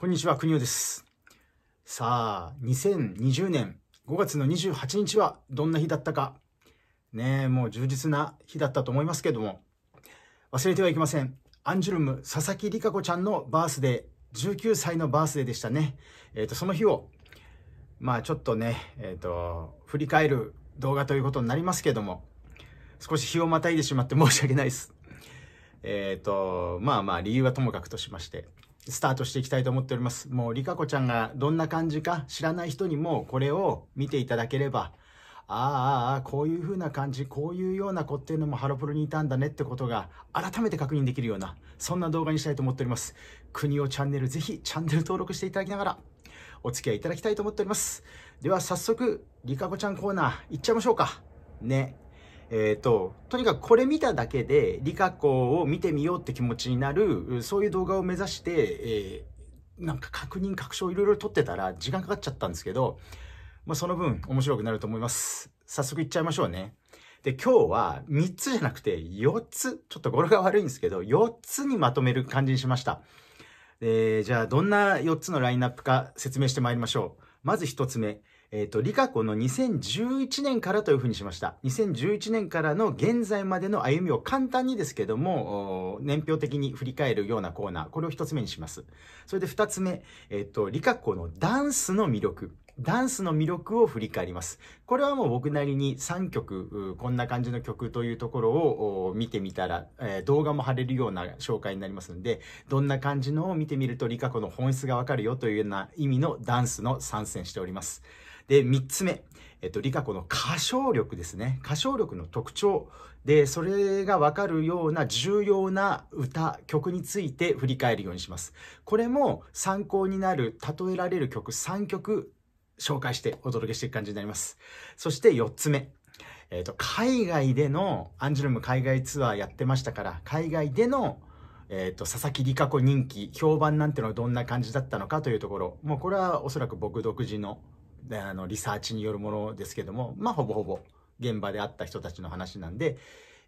こんにちは、国尾です。さあ、2020年5月の28日はどんな日だったか。ねえ、もう充実な日だったと思いますけども、忘れてはいけません。アンジュルム、佐々木里香子ちゃんのバースデー、19歳のバースデーでしたね。えっ、ー、と、その日を、まあちょっとね、えっ、ー、と、振り返る動画ということになりますけども、少し日をまたいでしまって申し訳ないです。えっ、ー、と、まあまあ理由はともかくとしまして、スタートしていきたいと思っております。もう、リカコちゃんがどんな感じか知らない人にもこれを見ていただければ、ああ、ああ、こういう風な感じ、こういうような子っていうのもハロプロにいたんだねってことが改めて確認できるような、そんな動画にしたいと思っております。国をチャンネル、ぜひチャンネル登録していただきながら、お付き合いいただきたいと思っております。では早速、リカコちゃんコーナー行っちゃいましょうか。ね。えっ、ー、と、とにかくこれ見ただけで、リカ校を見てみようって気持ちになる、そういう動画を目指して、えー、なんか確認、確証いろいろ撮ってたら時間かかっちゃったんですけど、まあ、その分面白くなると思います。早速いっちゃいましょうね。で、今日は3つじゃなくて4つ、ちょっと語呂が悪いんですけど、4つにまとめる感じにしました。えー、じゃあどんな4つのラインナップか説明してまいりましょう。まず1つ目、えっ、ー、と、リカコの2011年からというふうにしました。2011年からの現在までの歩みを簡単にですけども、年表的に振り返るようなコーナー、これを一つ目にします。それで二つ目、えっ、ー、と、リカコのダンスの魅力。ダンスの魅力を振り返ります。これはもう僕なりに3曲、こんな感じの曲というところを見てみたら、えー、動画も貼れるような紹介になりますので、どんな感じのを見てみるとリカコの本質がわかるよというような意味のダンスの参戦しております。で、3つ目。えっと、リカ子の歌唱力ですね。歌唱力の特徴。で、それがわかるような重要な歌、曲について振り返るようにします。これも参考になる、例えられる曲3曲紹介してお届けしていく感じになります。そして4つ目。えっと、海外での、アンジュルム海外ツアーやってましたから、海外でのえっ、と、佐々木里カ子人気、評判なんてのはどんな感じだったのかというところ、もうこれはおそらく僕独自のあのリサーチによるものですけども、まあ、ほぼほぼ現場で会った人たちの話なんで、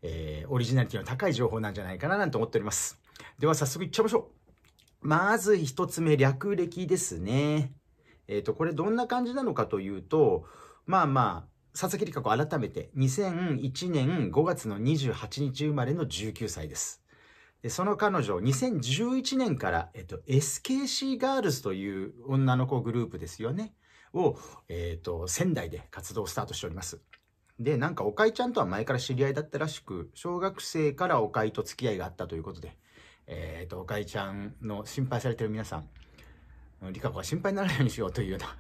えー、オリジナリティの高い情報なんじゃないかななんて思っております。では早速いっちゃいましょう。まず一つ目、略歴ですね。えっ、ー、と、これどんな感じなのかというと、まあまあ、佐々木理香子改めて2001年5月の28日生まれの19歳です。でその彼女、2011年から、えっと、SKC ガールズという女の子グループですよね。を、えっ、ー、と、仙台で活動スタートしております。で、なんか、おかいちゃんとは前から知り合いだったらしく、小学生からおかいと付き合いがあったということで、えっ、ー、と、おかいちゃんの心配されてる皆さん、リカ子は心配にならないようにしようというような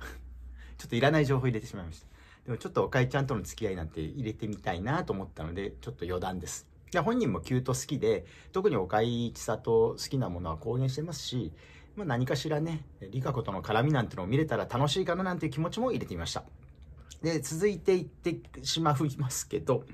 ちょっといらない情報入れてしまいました。でもちょっとおかいちゃんとの付き合いなんて入れてみたいなと思ったので、ちょっと余談です。いや、本人もキュート好きで、特に岡ちさと好きなものは公言してますし、まあ、何かしらね、理香子との絡みなんてのを見れたら楽しいかななんていう気持ちも入れてみました。で、続いていってしまいますけど、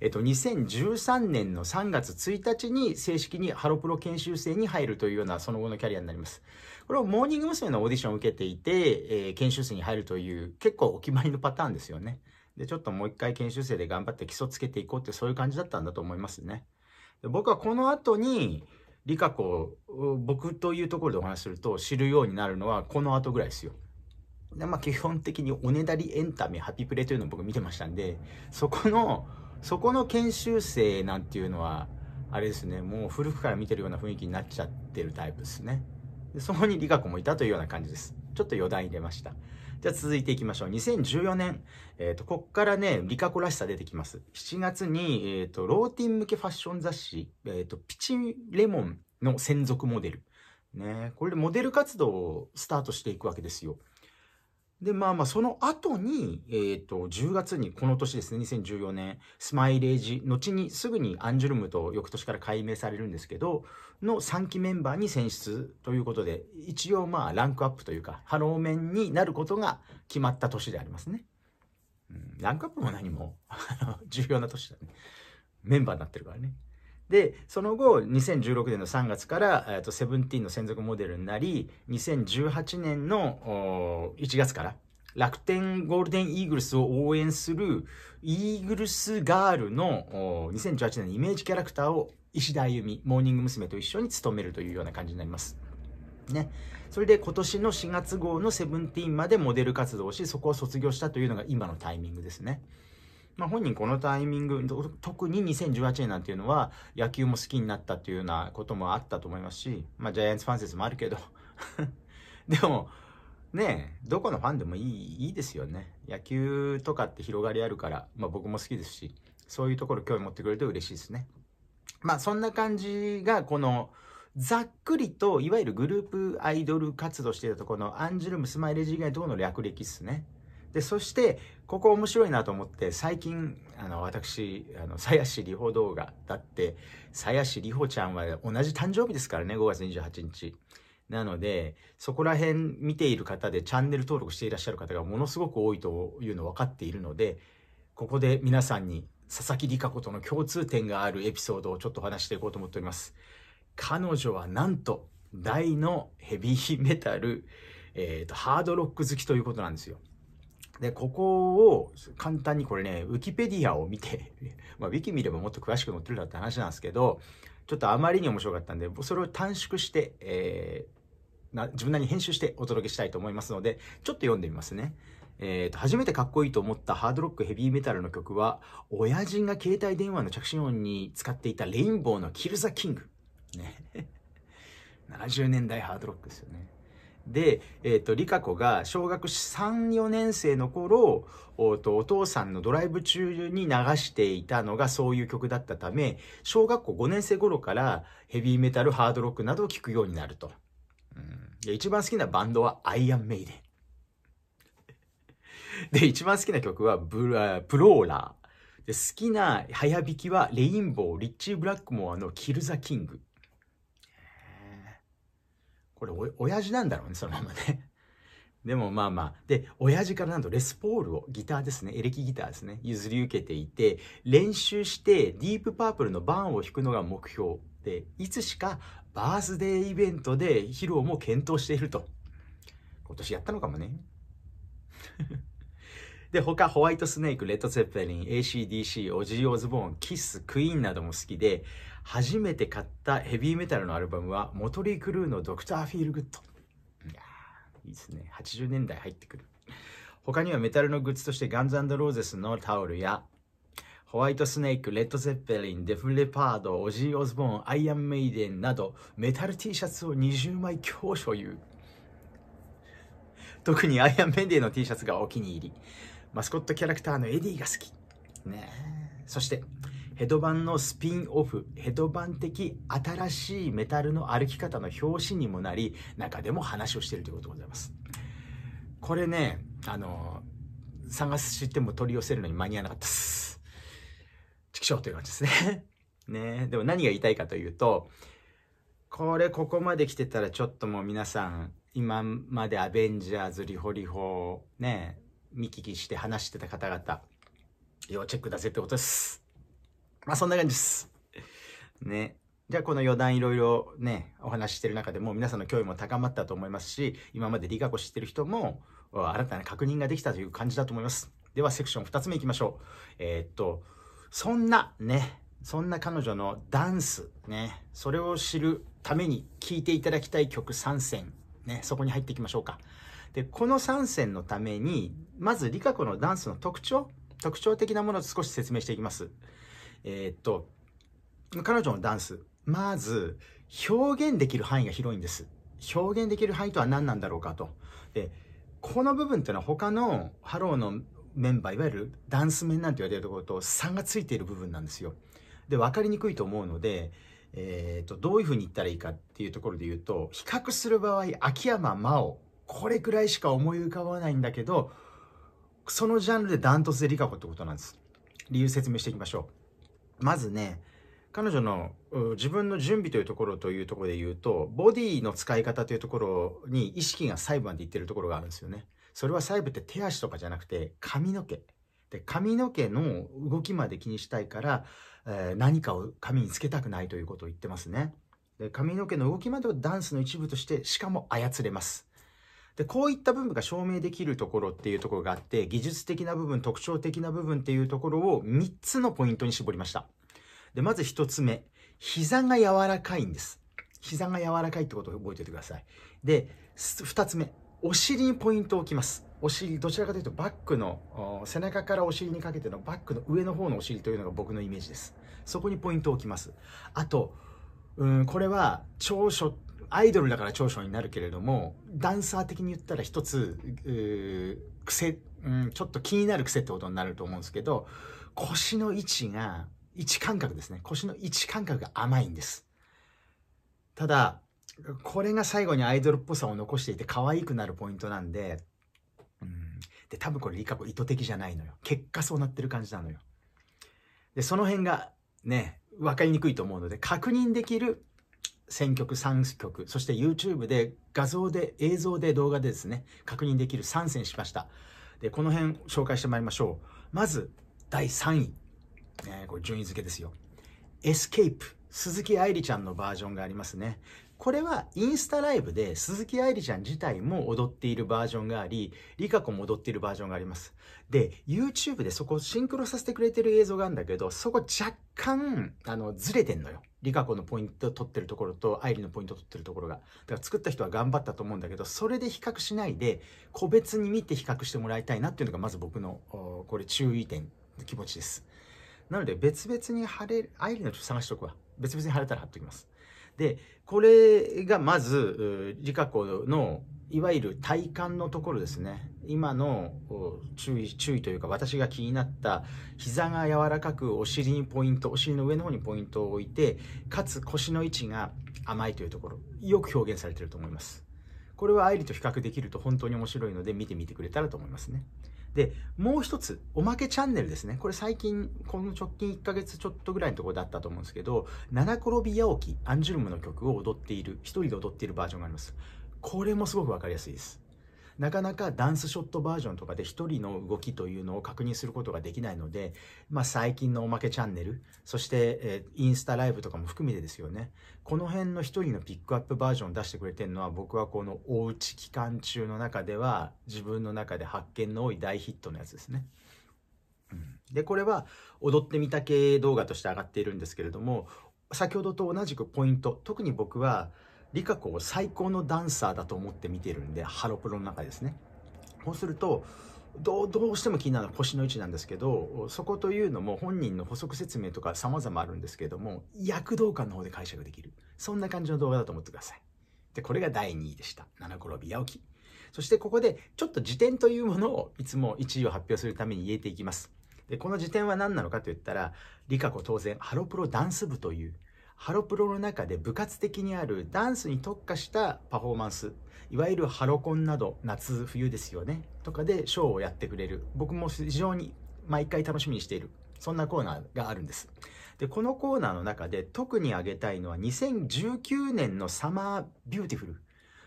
えっと、2013年の3月1日に正式にハロプロ研修生に入るというようなその後のキャリアになります。これはモーニング娘。のオーディションを受けていて、えー、研修生に入るという結構お決まりのパターンですよね。で、ちょっともう一回研修生で頑張って基礎つけていこうってそういう感じだったんだと思いますね。僕はこの後に、理科子僕というところでお話しすると知るようになるのはこの後ぐらいですよ。でまあ、基本的におねだりエンタメハピプレというのを僕見てましたんでそこのそこの研修生なんていうのはあれですねもう古くから見てるような雰囲気になっちゃってるタイプですねでそこに理香子もいたというような感じですちょっと余談入れましたじゃあ続いていきましょう。2014年。えっ、ー、と、こっからね、リカコらしさ出てきます。7月に、えっ、ー、と、ローティン向けファッション雑誌、えっ、ー、と、ピチレモンの専属モデル。ね、これでモデル活動をスタートしていくわけですよ。で、まあまあ、その後に、えっ、ー、と、10月に、この年ですね、2014年、スマイレージ、後にすぐにアンジュルムと翌年から改名されるんですけど、の3期メンバーに選出ということで、一応まあ、ランクアップというか、ハローメンになることが決まった年でありますね。うん、ランクアップも何も 重要な年だね。メンバーになってるからね。で、その後、2016年の3月から、えっと、セブンティーンの専属モデルになり、2018年の1月から、楽天ゴールデンイーグルスを応援するイーグルスガールの2018年のイメージキャラクターを石田歩美、モーニング娘。と一緒に務めるというような感じになります。ね。それで今年の4月号のセブンティーンまでモデル活動をし、そこを卒業したというのが今のタイミングですね。まあ、本人このタイミング、特に2018年なんていうのは野球も好きになったっていうようなこともあったと思いますし、まあ、ジャイアンツファン説もあるけど でも、ねどこのファンでもいい、いいですよね。野球とかって広がりあるから、まあ、僕も好きですし、そういうところ興味持ってくれると嬉しいですね。まあ、そんな感じが、この、ざっくりと、いわゆるグループアイドル活動していたところのアンジュルム・スマイレジ以外との略歴っすね。でそしてここ面白いなと思って最近あの私あの鞘師里穂動画だって鞘師里穂ちゃんは同じ誕生日ですからね5月28日。なので、そこら辺見ている方でチャンネル登録していらっしゃる方がものすごく多いというの分かっているので、ここで皆さんに佐々木里香子との共通点があるエピソードをちょっとお話していこうと思っております。彼女はなんと大のヘビーメタル、えーとハードロック好きということなんですよ。で、ここを簡単にこれね、ウィキペディアを見て まあ、ウィキ見ればもっと詳しく載ってるだって話なんですけど、ちょっとあまりに面白かったんで、それを短縮して、えー、な自分なりに編集してお届けしたいと思いますので、ちょっと読んでみますね。えーと、と初めてかっこいいと思ったハードロックヘビーメタルの曲は、親父が携帯電話の着信音に使っていたレインボーのキルザキング。ね。70 年代ハードロックですよね。で、えっ、ー、と、リカ子が小学3、4年生の頃、おとお父さんのドライブ中に流していたのがそういう曲だったため、小学校5年生頃からヘビーメタル、ハードロックなどを聴くようになると。うん、で一番好きなバンドはアイアンメイデン。で、一番好きな曲はブラプローラー。で好きな早弾きはレインボー、リッチー・ブラックモアのキル・ザ・キング。これお、親父なんだろうね、そのままね。でもまあまあ。で、親父からなんとレスポールを、ギターですね、エレキギターですね、譲り受けていて、練習してディープパープルのバーンを弾くのが目標で、いつしかバースデーイベントで披露も検討していると。今年やったのかもね。で、他、ホワイトスネーク、レッド・ツッペリン、ACDC、オジー・オズボーン、キス、クイーンなども好きで、初めて買ったヘビーメタルのアルバムはモトリー・クルーのドクター・フィール・グッド。いやいいですね。80年代入ってくる。他にはメタルのグッズとしてガンズローゼスのタオルやホワイトスネーク、レッド・ゼッペリン、デフ・レパード、オジー・オズボーン、アイアン・メイデンなどメタル T シャツを20枚強所有。特にアイアン・メイデンの T シャツがお気に入り。マスコットキャラクターのエディが好き。ねそしてヘドバンのスピンオフヘドバン的新しいメタルの歩き方の表紙にもなり中でも話をしているということでございますこれねあの探しても取り寄せるのに間に合わなかったっす畜生という感じですね ねでも何が言いたいかというとこれここまで来てたらちょっともう皆さん今までアベンジャーズリホリホね見聞きして話してた方々要チェックだぜってことですまあそんな感じです。ね。じゃあこの余談いろいろね、お話ししてる中でも皆さんの興味も高まったと思いますし、今まで理学を知ってる人も新たな確認ができたという感じだと思います。ではセクション2つ目いきましょう。えー、っと、そんなね、そんな彼女のダンスね、それを知るために聴いていただきたい曲3選ね、そこに入っていきましょうか。で、この3選のために、まず理香子のダンスの特徴、特徴的なものを少し説明していきます。えー、っと、彼女のダンス、まず、表現できる範囲が広いんです。表現できる範囲とは何なんだろうかと。で、この部分っていうのは他のハローのメンバー、いわゆるダンス面なんて言われるところと3がついている部分なんですよ。で、分かりにくいと思うので、えーと、とどういうふうに言ったらいいかっていうところで言うと比較する場合秋山真央これくらいしか思い浮かばないんだけどそのジャンルでダントツでリカコってことなんです理由説明していきましょうまずね、彼女の自分の準備というところというところで言うと、ボディの使い方というところに意識が細部までいってるところがあるんですよね。それは細部って手足とかじゃなくて髪の毛。で髪の毛の動きまで気にしたいから、えー、何かを髪につけたくないということを言ってますね。で髪の毛の動きまでをダンスの一部としてしかも操れます。で、こういった部分が証明できるところっていうところがあって、技術的な部分、特徴的な部分っていうところを3つのポイントに絞りました。で、まず1つ目。膝が柔らかいんです。膝が柔らかいってことを覚えておいてください。で、2つ目。お尻にポイントを置きます。お尻、どちらかというとバックの、背中からお尻にかけてのバックの上の方のお尻というのが僕のイメージです。そこにポイントを置きます。あと、うん、これは長所アイドルだから長所になるけれども、ダンサー的に言ったら一つ、癖、うん、ちょっと気になる癖ってことになると思うんですけど、腰の位置が、位置感覚ですね。腰の位置感覚が甘いんです。ただ、これが最後にアイドルっぽさを残していて可愛くなるポイントなんで、うん、で、多分これリカ子意図的じゃないのよ。結果そうなってる感じなのよ。で、その辺がね、分かりにくいと思うので、確認できる選曲3曲、そして YouTube で画像で映像で動画でですね、確認できる3選しました。で、この辺紹介してまいりましょう。まず、第3位。えー、これ順位付けですよ。エスケープ。鈴木愛理ちゃんのバージョンがありますね。これはインスタライブで鈴木愛理ちゃん自体も踊っているバージョンがあり、りかこも踊っているバージョンがあります。で、YouTube でそこをシンクロさせてくれてる映像があるんだけど、そこ若干、あの、ずれてんのよ。リカ子のポイント取ってるところと、愛理のポイント取ってるところが。だから作った人は頑張ったと思うんだけど、それで比較しないで、個別に見て比較してもらいたいなっていうのが、まず僕の、これ注意点、の気持ちです。なので、別々に貼れる、愛リのちょっと探しとくわ。別々に貼れたら貼っときます。で、これがまず、リカコの、いわゆる体幹のところですね。今の注意、注意というか私が気になった膝が柔らかくお尻にポイント、お尻の上の方にポイントを置いて、かつ腰の位置が甘いというところ、よく表現されてると思います。これは愛理と比較できると本当に面白いので見てみてくれたらと思いますね。で、もう一つ、おまけチャンネルですね。これ最近、この直近1ヶ月ちょっとぐらいのところだったと思うんですけど、七転び八起き、アンジュルムの曲を踊っている、一人で踊っているバージョンがあります。これもすごくわかりやすいです。なかなかダンスショットバージョンとかで一人の動きというのを確認することができないので、まあ、最近のおまけチャンネル、そして、えインスタライブとかも含めてですよね。この辺の一人のピックアップバージョンを出してくれてるのは、僕はこのおうち期間中の中では、自分の中で発見の多い大ヒットのやつですね。で、これは踊ってみた系動画として上がっているんですけれども、先ほどと同じくポイント、特に僕は、リカ子を最高のダンサーだと思って見てるんで、ハロプロの中ですね。こうすると、どうどうしても気になるのは腰の位置なんですけどそこというのも本人の補足説明とか様々あるんですけども躍動感の方で解釈できるそんな感じの動画だと思ってくださいでこれが第2位でした七転び八起きそしてここでちょっと辞典というものをいつも1位を発表するために入れていきますでこの辞典は何なのかといったら理香子当然ハロプロダンス部というハロプロの中で部活的にあるダンスに特化したパフォーマンスいわゆるハロコンなど夏冬ですよねとかでショーをやってくれる僕も非常に毎回楽しみにしているそんなコーナーがあるんですでこのコーナーの中で特に挙げたいのは2019年のサマービューティフル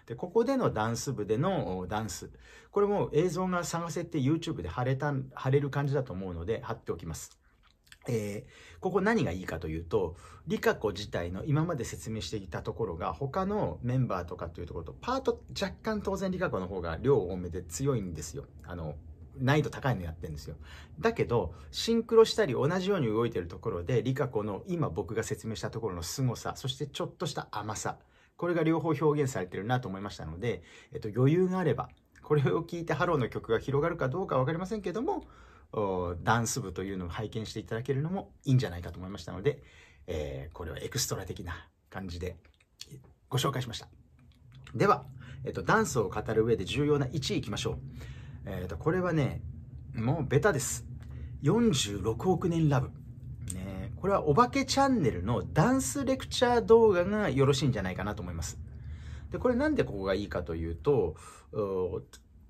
でここでのダンス部でのダンスこれも映像が探せて YouTube で貼れた貼れる感じだと思うので貼っておきますえー、ここ何がいいかというと、リカ子自体の今まで説明していたところが、他のメンバーとかっていうところと、パート若干当然リカ子の方が量多めで強いんですよ。あの、難易度高いのやってんですよ。だけど、シンクロしたり同じように動いてるところで、リカ子の今僕が説明したところの凄さ、そしてちょっとした甘さ、これが両方表現されてるなと思いましたので、えっと、余裕があれば、これを聞いてハローの曲が広がるかどうかわかりませんけども、ダンス部というのを拝見していただけるのもいいんじゃないかと思いましたので、えー、これはエクストラ的な感じでご紹介しました。では、えと、ダンスを語る上で重要な1位いきましょう。えと、これはね、もうベタです。46億年ラブ。ね、これはお化けチャンネルのダンスレクチャー動画がよろしいんじゃないかなと思います。で、これなんでここがいいかというと、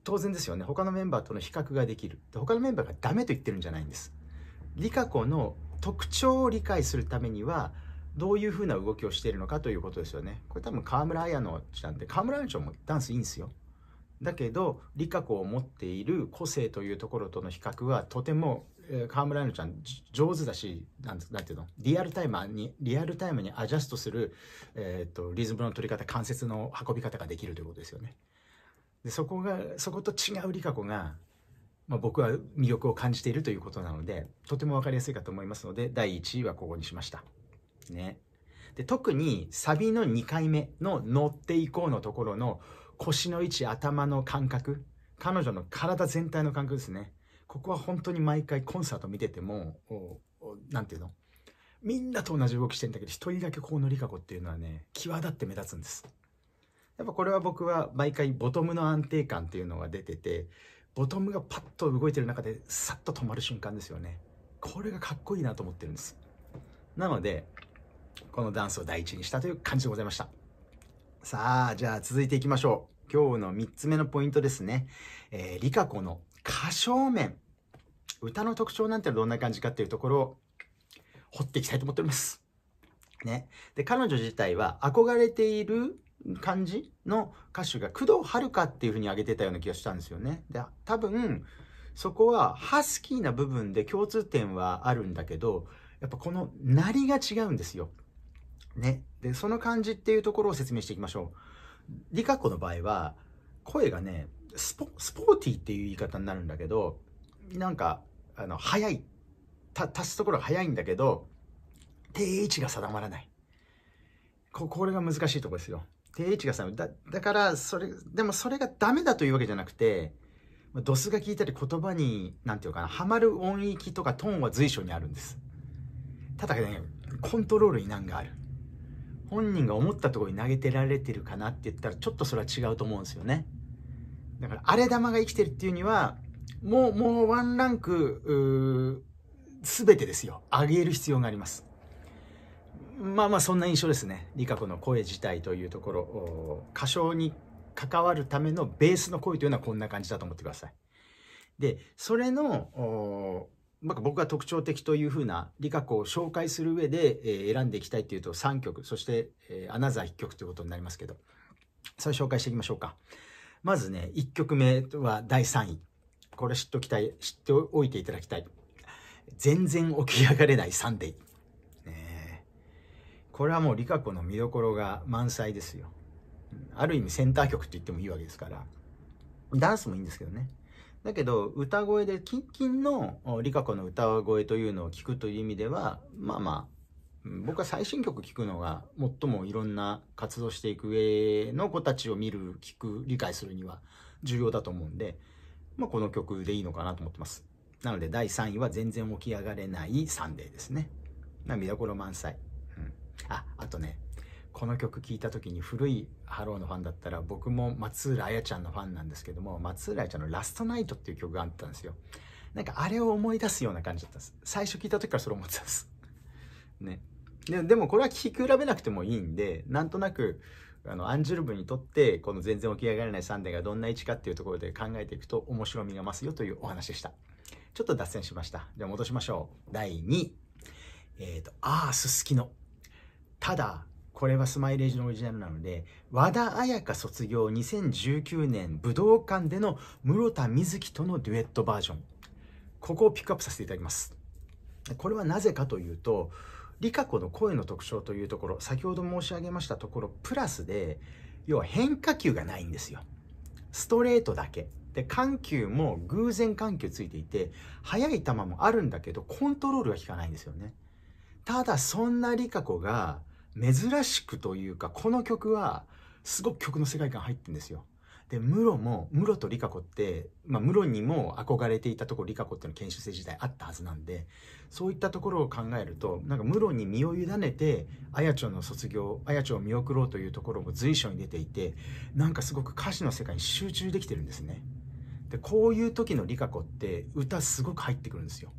当然ですよね他のメンバーとの比較ができるで他のメンバーがダメと言ってるんじゃないんですリカ子の特徴を理解するためにはどういうふうな動きをしているのかということですよねこれ多分河村綾乃ちゃんで河村綾乃ちゃんもダンスいいんですよだけどリカ子を持っている個性というところとの比較はとても河村彩乃ちゃん上手だしなんていうのリアルタイムにリアルタイムにアジャストする、えーとリズムの取り方関節の運び方ができるということですよね。でそこがそこと違う理香子が、まあ、僕は魅力を感じているということなのでとても分かりやすいかと思いますので第1位はここにしました。ね、で特にサビの2回目の「乗っていこう」のところの腰の位置頭の感覚彼女の体全体の感覚ですねここは本当に毎回コンサート見てても何ていうのみんなと同じ動きしてんだけど一人だけこのリカコっていうのはね際立って目立つんですやっぱこれは僕は毎回ボトムの安定感っていうのが出てて、ボトムがパッと動いてる中でさっと止まる瞬間ですよね。これがかっこいいなと思ってるんです。なので、このダンスを第一にしたという感じでございました。さあ、じゃあ続いていきましょう。今日の3つ目のポイントですね。えー、リカ子の歌唱面。歌の特徴なんてどんな感じかっていうところを掘っていきたいと思っております。ね。で、彼女自体は憧れている感じの歌手が工藤遥っていう風に挙げてたような気がしたんですよね。で、多分、そこはハスキーな部分で共通点はあるんだけど、やっぱこの鳴りが違うんですよ。ね。で、その感じっていうところを説明していきましょう。リカ子の場合は、声がね、スポ、スポーティーっていう言い方になるんだけど、なんか、あの、早い。足すところが早いんだけど、定位置が定まらない。こ、これが難しいとこですよ。定位置がさだだからそれでもそれがダメだというわけじゃなくてドスが効いたり言葉に何て言うかなハマる音域とかトーンは随所にあるんですただねコントロールに難がある本人が思ったところに投げてられてるかなって言ったらちょっとそれは違うと思うんですよねだから荒れ玉が生きてるっていうにはもうもうワンランク全てですよ上げる必要がありますまあまあそんな印象ですね理科子の声自体というところ歌唱に関わるためのベースの声というのはこんな感じだと思ってください。でそれのなん僕が特徴的というふうな理科子を紹介する上で、えー、選んでいきたいっていうと3曲そして、えー、アナザー1曲ということになりますけどそれ紹介していきましょうかまずね1曲目は第3位これ知っときたい知っておいていただきたい「全然起き上がれないサンデー」これはもう理香子の見どころが満載ですよ。ある意味センター曲って言ってもいいわけですから。ダンスもいいんですけどね。だけど、歌声で、キンキンのリカ子の歌声というのを聞くという意味では、まあまあ、僕は最新曲聴くのが最もいろんな活動していく上の子たちを見る、聞く、理解するには重要だと思うんで、まあこの曲でいいのかなと思ってます。なので第3位は全然起き上がれないサンデーですね。見どころ満載。あ、あとね、この曲聴いた時に古いハローのファンだったら僕も松浦彩ちゃんのファンなんですけども、松浦彩ちゃんのラストナイトっていう曲があったんですよ。なんかあれを思い出すような感じだったんです。最初聴いた時からそれ思ってたんです。ね。ででもこれは聴き比べなくてもいいんで、なんとなく、あのアンジュルムにとってこの全然起き上がれないサンデーがどんな位置かっていうところで考えていくと面白みが増すよというお話でしたちょっと脱線しましたじゃあ戻しましょう第2位えっ、ー、とアース好きのただ、これはスマイレージのオリジナルなので、和田彩香卒業2019年武道館での室田瑞希とのデュエットバージョン。ここをピックアップさせていただきます。これはなぜかというと、リカ子の声の特徴というところ、先ほど申し上げましたところ、プラスで、要は変化球がないんですよ。ストレートだけ。で、緩急も偶然緩急ついていて、速い球もあるんだけど、コントロールが効かないんですよね。ただ、そんなリカ子が、珍しくというか、この曲は、すごく曲の世界観入ってんですよ。で、ムロも、ムロとリカコって、まあ、ムロにも憧れていたところ、リカコっていうのは研修生時代あったはずなんで、そういったところを考えると、なんかムロに身を委ねて、あやちょの卒業、あやちょを見送ろうというところも随所に出ていて、なんかすごく歌詞の世界に集中できてるんですね。で、こういう時のリカコって歌すごく入ってくるんですよ。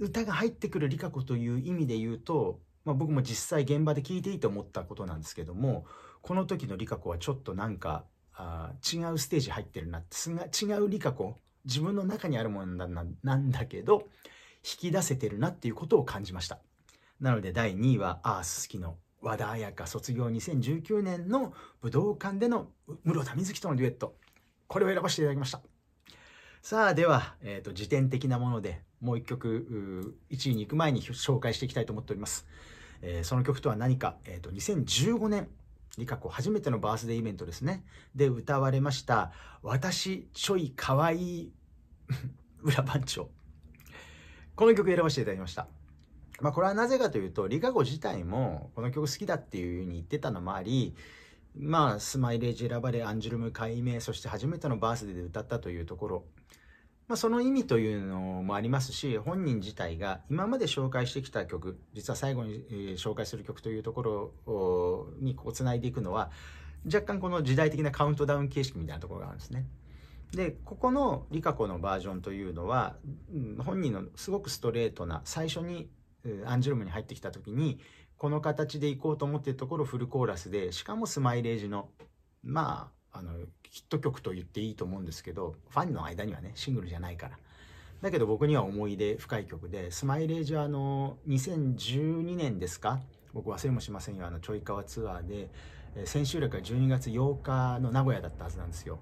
歌が入ってくるリカコという意味で言うと、まあ、僕も実際現場で聞いていいと思ったことなんですけどもこの時のリカ子はちょっとなんかあ違うステージ入ってるなって違うリカ子自分の中にあるものななんだけど引き出せてるなっていうことを感じましたなので第2位はアースすき」の和田彩香卒業2019年の武道館での室田瑞希とのデュエットこれを選ばせていただきましたさあでは、えーと、時点的なものでもう一曲1位に行く前に紹介していきたいと思っておりますえー、その曲とは何か、えーと、2015年リカ去初めてのバースデーイベントですねで歌われました「私ちょいかわいい 裏番長」この曲選ばせていただきました。まあ、これはなぜかというと、リカゴ自体もこの曲好きだっていう風に言ってたのもあり、まあ、スマイレージ選ばれ、アンジュルム解明、そして初めてのバースデーで歌ったというところ、まあ、その意味というのもありますし、本人自体が今まで紹介してきた曲、実は最後に、えー、紹介する曲というところにこう繋いでいくのは、若干この時代的なカウントダウン形式みたいなところがあるんですね。で、ここのリカコのバージョンというのは、本人のすごくストレートな、最初にアンジュルムに入ってきた時に、この形でいこうと思っているところフルコーラスで、しかもスマイレージの、まあ、あのヒット曲と言っていいと思うんですけどファンの間にはねシングルじゃないからだけど僕には思い出深い曲でスマイレージはあの2012年ですか僕忘れもしませんよあのちょいかわツアーで千秋楽が12月8日の名古屋だったはずなんですよ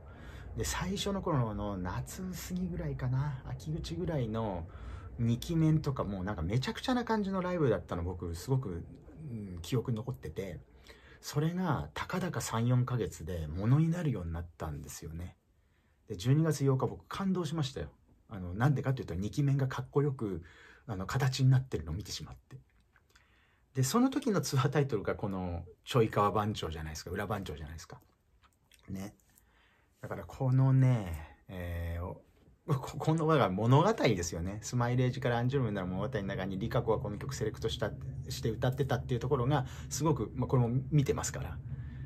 で最初の頃の夏過ぎぐらいかな秋口ぐらいの2期面とかもうなんかめちゃくちゃな感じのライブだったの僕すごく、うん、記憶に残っててそれがたかだか34ヶ月でものになるようになったんですよねで12月8日僕感動しましたよあのなんでかっていうと2期面がかっこよくあの形になってるのを見てしまってでその時のツアータイトルがこの「ちょいかわ番長」じゃないですか裏番長じゃないですかねだからこのね、えー、このが物語ですよね。スマイレージからアンジュルムになる物語の中に、リカコがこの曲セレクトしたして歌ってたっていうところが、すごく、まあ、これも見てますから、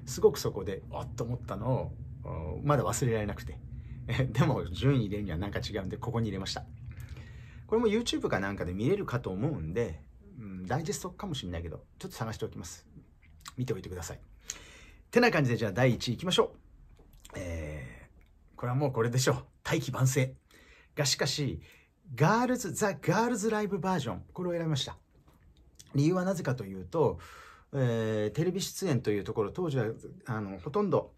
すごくそこで、あっと思ったのを、まだ忘れられなくて。でも、順位入れるにはなんか違うんで、ここに入れました。これも YouTube かなんかで見れるかと思うんで、うん、ダイジェストかもしれないけど、ちょっと探しておきます。見ておいてください。ってな感じで、じゃあ第1位いきましょう。えー、これはもうこれでしょう。大器晩成。がしかし、ガールズ、ザ・ガールズライブバージョン、これを選びました。理由はなぜかというと、えー、テレビ出演というところ、当時は、あの、ほとんど、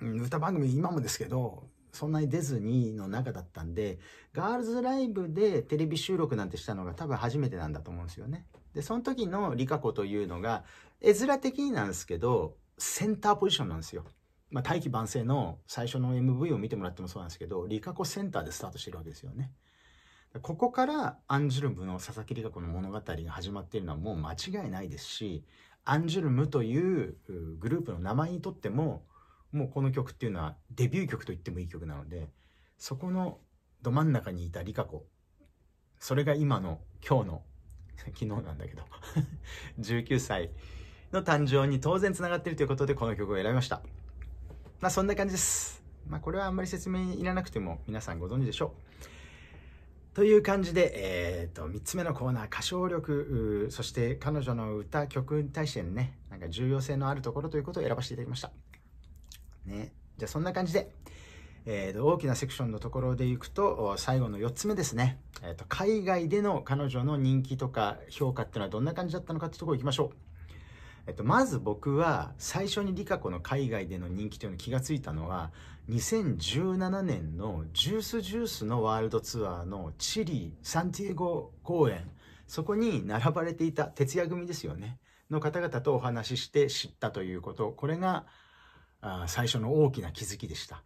うん、歌番組今もですけど、そんなに出ずにの中だったんで、ガールズライブでテレビ収録なんてしたのが多分初めてなんだと思うんですよね。で、その時のリカ子というのが、絵面的になんですけど、センターポジションなんですよ。まあ、大器晩成の最初の MV を見てもらってもそうなんですけど、リカコセンターでスタートしてるわけですよね。ここからアンジュルムの佐々木理香子の物語が始まっているのはもう間違いないですし、アンジュルムというグループの名前にとっても、もうこの曲っていうのはデビュー曲と言ってもいい曲なので、そこのど真ん中にいたリカ子、それが今の今日の、昨日なんだけど19 歳の誕生に当然つながっているということでこの曲を選びました。まあそんな感じです。まあこれはあんまり説明いらなくても皆さんご存知でしょう。という感じで、えっ、ー、と、3つ目のコーナー、歌唱力、そして彼女の歌、曲に対してのね、なんか重要性のあるところということを選ばせていただきました。ね。じゃあそんな感じで、えー、と大きなセクションのところでいくと最後の4つ目ですね、えー、と海外での彼女の人気とか評価っていうのはどんな感じだったのかってところいきましょうえっと、まず僕は最初にリカコの海外での人気というのに気がついたのは2017年のジュースジュースのワールドツアーのチリ・サンティエゴ公演そこに並ばれていた徹夜組ですよねの方々とお話しして知ったということこれが最初の大きな気づきでした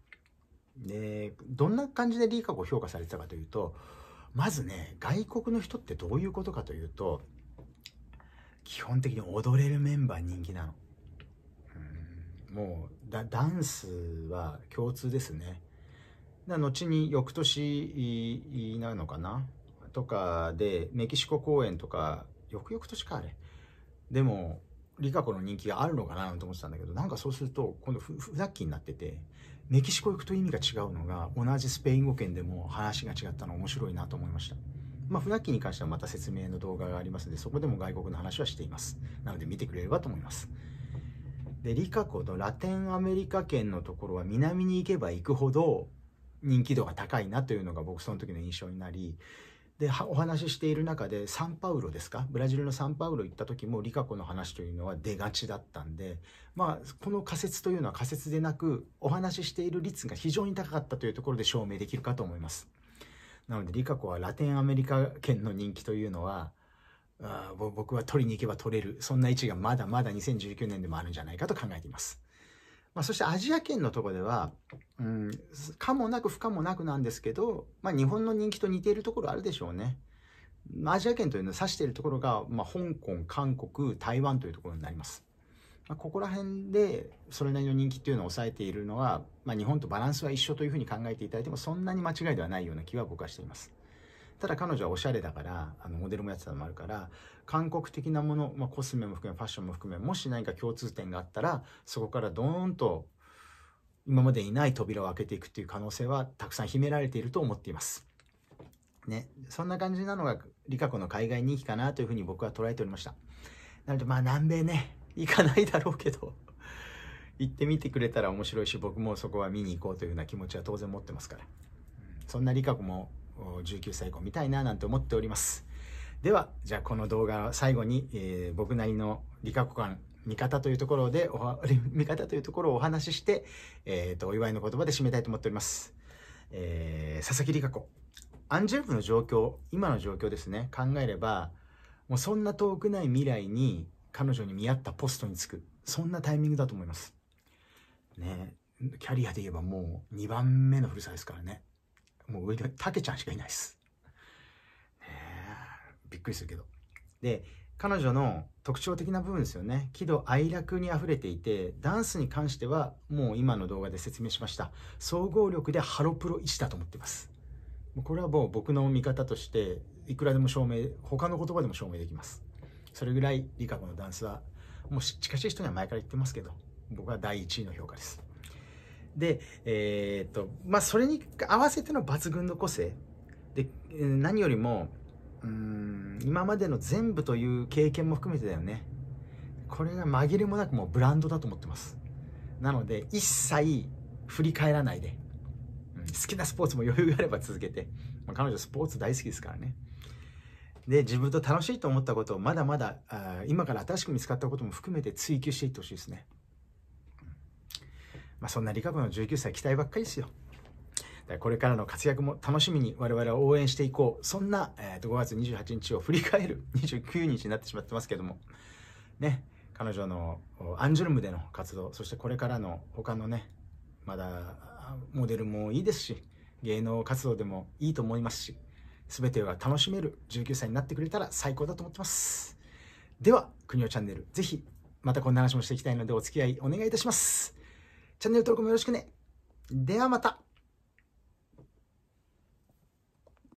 でどんな感じでリカコを評価されてたかというとまずね外国の人ってどういうことかというと基本的に踊れるメンバー人気なのうんもうダンスは共通ですね後に翌年になるのかなとかでメキシコ公演とか翌々年かあれでもリカ子の人気があるのかなと思ってたんだけどなんかそうすると今度ふざっきになっててメキシコ行くと意味が違うのが同じスペイン語圏でも話が違ったの面白いなと思いました。まあ、フに関してはまた説明の動画がありますので、そこでも外国の話はしています。なので見てくれればと思います。で、リカコとラテンアメリカ圏のところは南に行けば行くほど人気度が高いなというのが僕その時の印象になり、で、お話ししている中でサンパウロですかブラジルのサンパウロ行った時もリカコの話というのは出がちだったんで、まあ、この仮説というのは仮説でなく、お話ししている率が非常に高かったというところで証明できるかと思います。なので、リカ子はラテンアメリカ圏の人気というのは、あ僕は取りに行けば取れる。そんな位置がまだまだ2019年でもあるんじゃないかと考えています。まあ、そしてアジア圏のとこでは、うん、かもなく不可もなくなんですけど、まあ、日本の人気と似ているところあるでしょうね。アジア圏というのを指しているところが、まあ、香港、韓国、台湾というところになります。まあ、ここら辺でそれなりの人気っていうのを抑えているのは、まあ、日本とバランスは一緒というふうに考えていただいてもそんなに間違いではないような気は僕はしています。ただ彼女はおしゃれだから、あのモデルもやってたのもあるから、韓国的なもの、まあ、コスメも含め、ファッションも含め、もし何か共通点があったら、そこからドーンと今までにない扉を開けていくっていう可能性はたくさん秘められていると思っています。ね、そんな感じなのが、リカコの海外人気かなというふうに僕は捉えておりました。なので、まあ南米ね、行かないだろうけど行ってみてくれたら面白いし僕もそこは見に行こうというような気持ちは当然持ってますから、うん、そんな理香子も19歳以降見たいななんて思っておりますではじゃあこの動画を最後に、えー、僕なりの理香子感見方というところでお見方というところをお話しして、えーと、お祝いの言葉で締めたいと思っております、えー、佐々木理香子アンジェルの状況今の状況ですね考えればもうそんな遠くない未来に彼女に見合ったポストに就くそんなタイミングだと思いますねキャリアで言えばもう2番目の古さですからねもう上でたけちゃんしかいないですねびっくりするけどで彼女の特徴的な部分ですよね喜怒哀楽にあふれていてダンスに関してはもう今の動画で説明しました総合力でハロプロ1だと思ってますこれはもう僕の見方としていくらでも証明他の言葉でも証明できますそれぐらいリカ子のダンスはもう近しい人には前から言ってますけど僕は第1位の評価ですでえー、っとまあそれに合わせての抜群の個性で何よりもうん今までの全部という経験も含めてだよねこれが紛れもなくもうブランドだと思ってますなので一切振り返らないで、うん、好きなスポーツも余裕があれば続けて、まあ、彼女スポーツ大好きですからねで、自分と楽しいと思ったことをまだまだ、あ今から新しく見つかったことも含めて追求していってほしいですね。まあ、そんな理科部の19歳期待ばっかりですよ。これからの活躍も楽しみに我々は応援していこう。そんな、えー、と5月28日を振り返る29日になってしまってますけども、ね、彼女のアンジュルムでの活動、そしてこれからの他のね、まだモデルもいいですし、芸能活動でもいいと思いますし、全てが楽しめる19歳になってくれたら最高だと思ってます。では、くにおチャンネル、ぜひ、またこんな話もしていきたいのでお付き合いお願いいたします。チャンネル登録もよろしくね。ではまた。